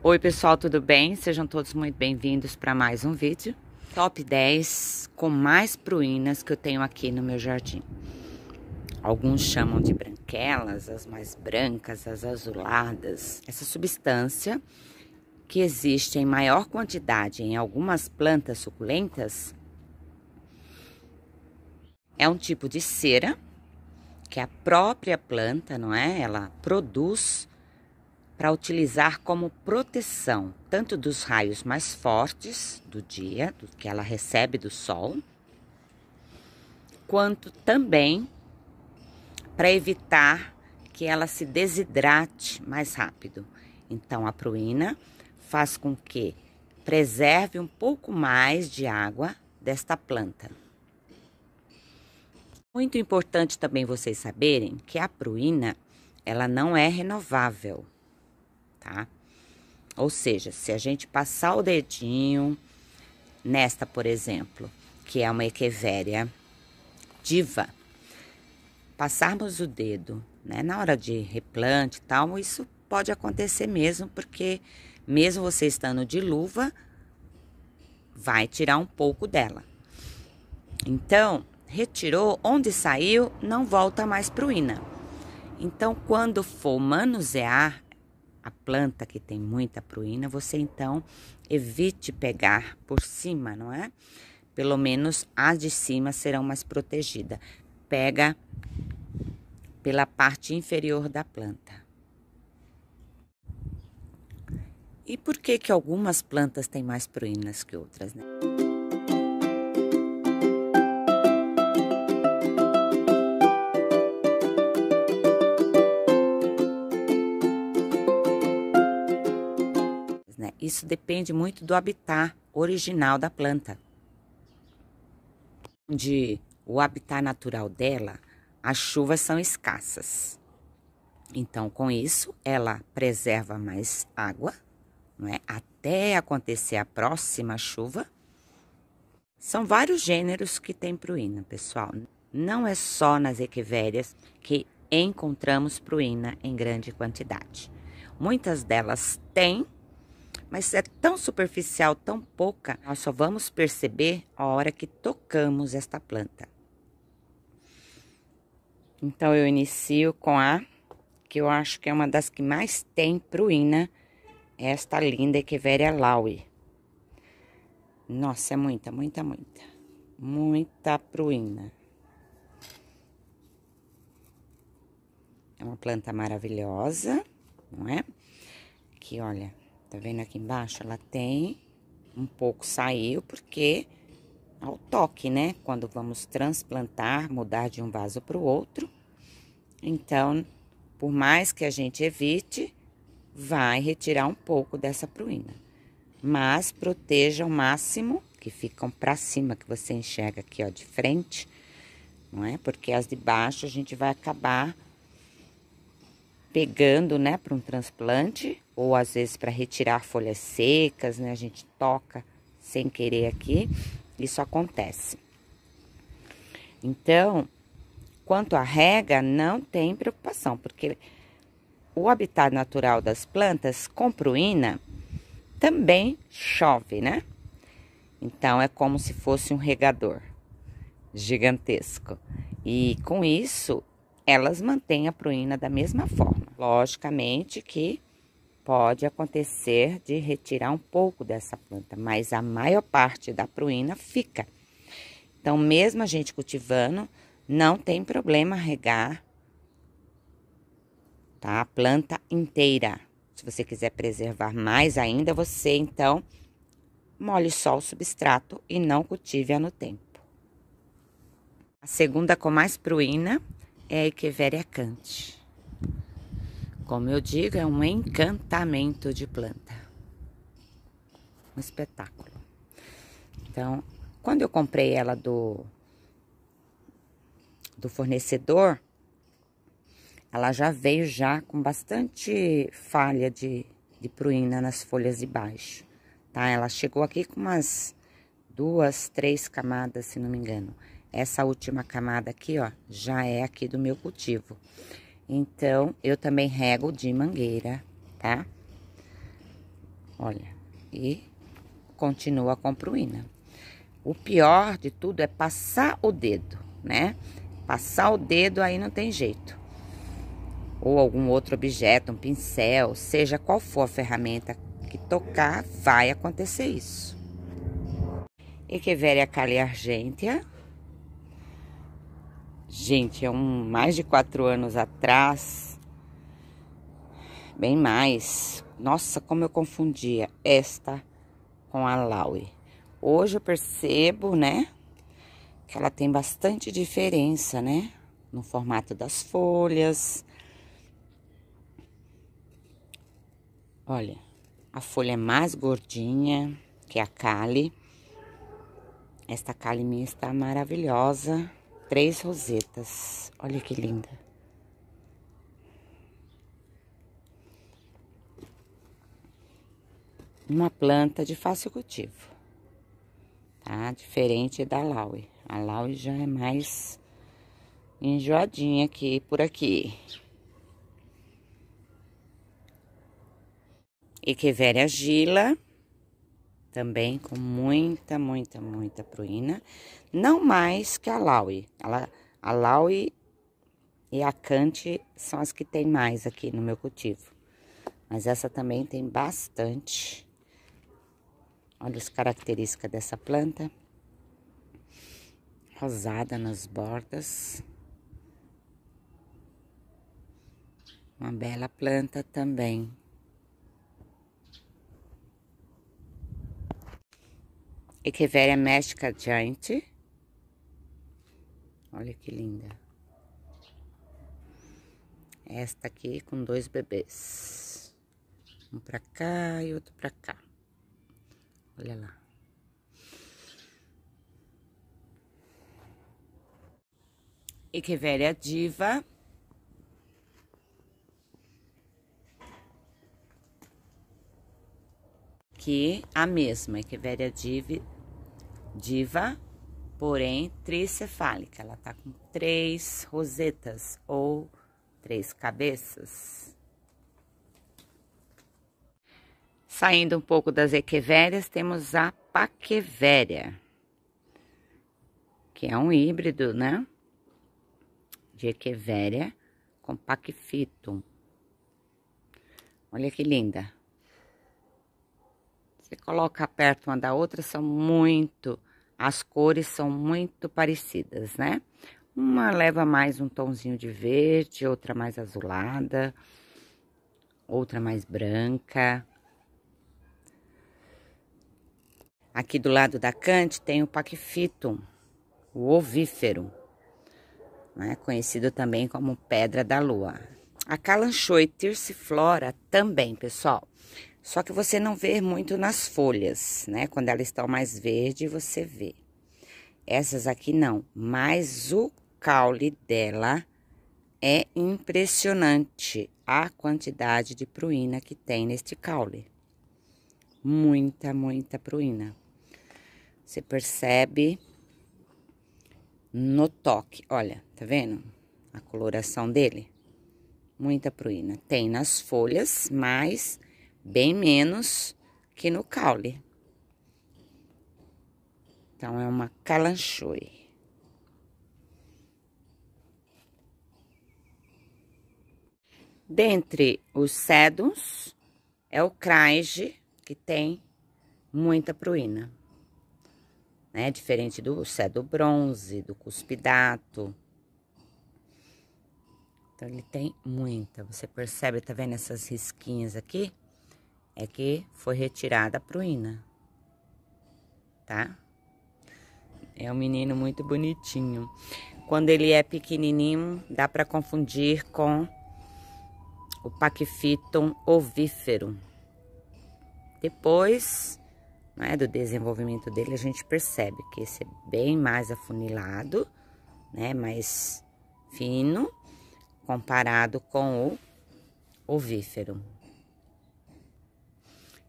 Oi, pessoal, tudo bem? Sejam todos muito bem-vindos para mais um vídeo. Top 10 com mais pruínas que eu tenho aqui no meu jardim. Alguns chamam de branquelas, as mais brancas, as azuladas. Essa substância que existe em maior quantidade em algumas plantas suculentas é um tipo de cera que a própria planta, não é? Ela produz para utilizar como proteção tanto dos raios mais fortes do dia, do que ela recebe do sol, quanto também para evitar que ela se desidrate mais rápido. Então a pruína faz com que preserve um pouco mais de água desta planta. Muito importante também vocês saberem que a pruína ela não é renovável tá? Ou seja, se a gente passar o dedinho nesta, por exemplo, que é uma echevéria diva, passarmos o dedo, né, na hora de replante e tal, isso pode acontecer mesmo, porque mesmo você estando de luva, vai tirar um pouco dela. Então, retirou, onde saiu, não volta mais para o INA. Então, quando for manusear, a planta que tem muita pruína, você então evite pegar por cima, não é? Pelo menos as de cima serão mais protegidas. Pega pela parte inferior da planta. E por que que algumas plantas têm mais pruínas que outras, né? Isso depende muito do habitat original da planta. Onde o habitat natural dela, as chuvas são escassas. Então, com isso, ela preserva mais água, não é? até acontecer a próxima chuva. São vários gêneros que tem pruína, pessoal. Não é só nas equivérias que encontramos pruína em grande quantidade. Muitas delas têm mas é tão superficial, tão pouca, nós só vamos perceber a hora que tocamos esta planta. Então eu inicio com a que eu acho que é uma das que mais tem pruína, esta linda Echeveria laue. Nossa, é muita, muita, muita. Muita pruína. É uma planta maravilhosa, não é? Que olha, Tá vendo aqui embaixo? Ela tem um pouco saiu, porque ao é toque, né? Quando vamos transplantar, mudar de um vaso para o outro. Então, por mais que a gente evite, vai retirar um pouco dessa pruína. Mas proteja o máximo, que ficam para cima, que você enxerga aqui, ó, de frente, não é? Porque as de baixo a gente vai acabar pegando, né, para um transplante ou às vezes para retirar folhas secas, né? A gente toca sem querer aqui, isso acontece. Então, quanto à rega, não tem preocupação, porque o habitat natural das plantas, com pruína também chove, né? Então é como se fosse um regador gigantesco. E com isso, elas mantêm a pruína da mesma forma. Logicamente que pode acontecer de retirar um pouco dessa planta, mas a maior parte da pruína fica. Então, mesmo a gente cultivando, não tem problema regar tá? a planta inteira. Se você quiser preservar mais ainda, você então molhe só o substrato e não cultive-a no tempo. A segunda com mais pruína é a Echeveria cante. Como eu digo, é um encantamento de planta. Um espetáculo. Então, quando eu comprei ela do do fornecedor, ela já veio já com bastante falha de, de pruína nas folhas de baixo, tá? Ela chegou aqui com umas duas, três camadas, se não me engano. Essa última camada aqui, ó, já é aqui do meu cultivo. Então, eu também rego de mangueira, tá? Olha, e continua a compruína. O pior de tudo é passar o dedo, né? Passar o dedo aí não tem jeito. Ou algum outro objeto, um pincel, seja qual for a ferramenta que tocar, vai acontecer isso. E que a calha argentia gente, é um mais de quatro anos atrás, bem mais. Nossa, como eu confundia esta com a Laue. Hoje eu percebo, né, que ela tem bastante diferença, né, no formato das folhas. Olha, a folha é mais gordinha que a Cali. Esta Cali minha está maravilhosa três rosetas. Olha que linda. Uma planta de fácil cultivo, tá? Diferente da Laue. A Laue já é mais enjoadinha aqui por aqui. E que velha gila, também com muita, muita, muita pruína. Não mais que a Laue. A Laue e a Cante são as que tem mais aqui no meu cultivo. Mas essa também tem bastante. Olha as características dessa planta. Rosada nas bordas. Uma bela planta também. Echeveria mestica adiante. Olha que linda. Esta aqui com dois bebês. Um pra cá e outro pra cá. Olha lá. E que velha diva. Que a mesma, que velha diva, diva porém tricefálica. Ela tá com três rosetas ou três cabeças. Saindo um pouco das equivérias, temos a paquevéria, que é um híbrido, né? De equivéria com paquifitum. Olha que linda. Você coloca perto uma da outra, são muito as cores são muito parecidas, né? Uma leva mais um tonzinho de verde, outra mais azulada, outra mais branca. Aqui do lado da cante tem o paquifito, o ovífero, né? conhecido também como pedra da lua. A Calanchoe tirciflora também, pessoal, só que você não vê muito nas folhas, né? Quando elas estão mais verdes, você vê. Essas aqui não, mas o caule dela é impressionante a quantidade de pruína que tem neste caule. Muita, muita pruína. Você percebe no toque. Olha, tá vendo a coloração dele? Muita pruína. Tem nas folhas, mas bem menos que no caule. Então, é uma calanchoe. Dentre os sedums, é o craige, que tem muita pruína. Né? Diferente do cedo bronze, do cuspidato. Então, ele tem muita. Você percebe, tá vendo essas risquinhas aqui? é que foi retirada a pruína, tá? É um menino muito bonitinho. Quando ele é pequenininho, dá para confundir com o Pachyphyton ovífero. Depois né, do desenvolvimento dele, a gente percebe que esse é bem mais afunilado, né, mais fino, comparado com o ovífero.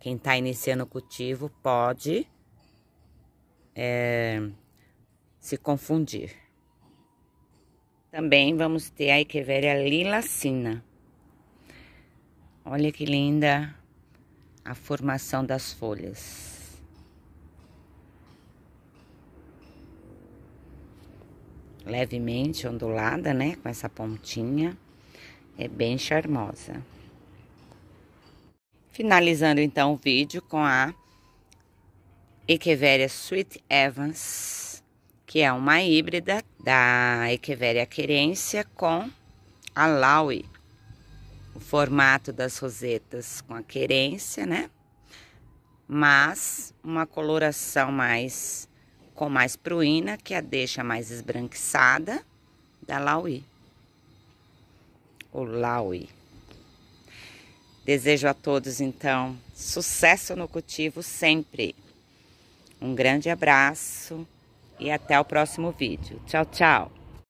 Quem está iniciando o cultivo pode é, se confundir. Também vamos ter a equeveria lilacina. Olha que linda a formação das folhas. Levemente ondulada, né? Com essa pontinha. É bem charmosa. Finalizando então o vídeo com a Echeveria Sweet Evans, que é uma híbrida da Echeveria Querência com a Laue. O formato das rosetas com a querência, né? Mas uma coloração mais com mais pruína, que a deixa mais esbranquiçada da Laue. O Laue. Desejo a todos, então, sucesso no cultivo sempre. Um grande abraço e até o próximo vídeo. Tchau, tchau!